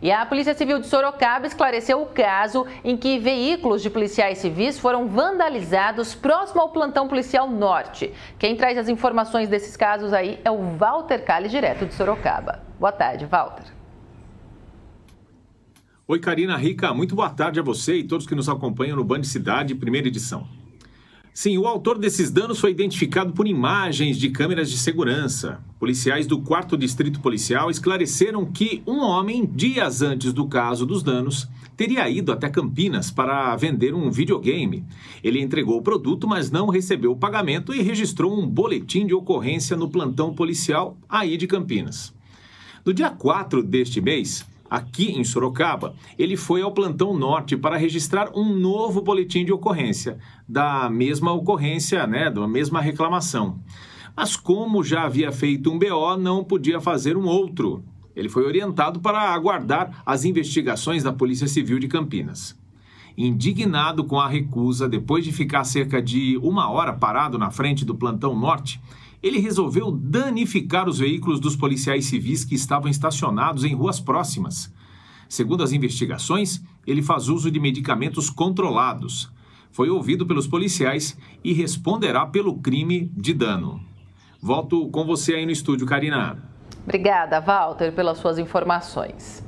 E a Polícia Civil de Sorocaba esclareceu o caso em que veículos de policiais civis foram vandalizados próximo ao plantão policial norte. Quem traz as informações desses casos aí é o Walter Cali, direto de Sorocaba. Boa tarde, Walter. Oi, Karina Rica, muito boa tarde a você e todos que nos acompanham no Band Cidade, primeira edição. Sim, o autor desses danos foi identificado por imagens de câmeras de segurança. Policiais do 4 Distrito Policial esclareceram que um homem, dias antes do caso dos danos, teria ido até Campinas para vender um videogame. Ele entregou o produto, mas não recebeu o pagamento e registrou um boletim de ocorrência no plantão policial aí de Campinas. No dia 4 deste mês, Aqui em Sorocaba, ele foi ao plantão norte para registrar um novo boletim de ocorrência, da mesma ocorrência, né, da mesma reclamação. Mas como já havia feito um BO, não podia fazer um outro. Ele foi orientado para aguardar as investigações da Polícia Civil de Campinas indignado com a recusa, depois de ficar cerca de uma hora parado na frente do plantão norte, ele resolveu danificar os veículos dos policiais civis que estavam estacionados em ruas próximas. Segundo as investigações, ele faz uso de medicamentos controlados. Foi ouvido pelos policiais e responderá pelo crime de dano. Volto com você aí no estúdio, Karina. Obrigada, Walter, pelas suas informações.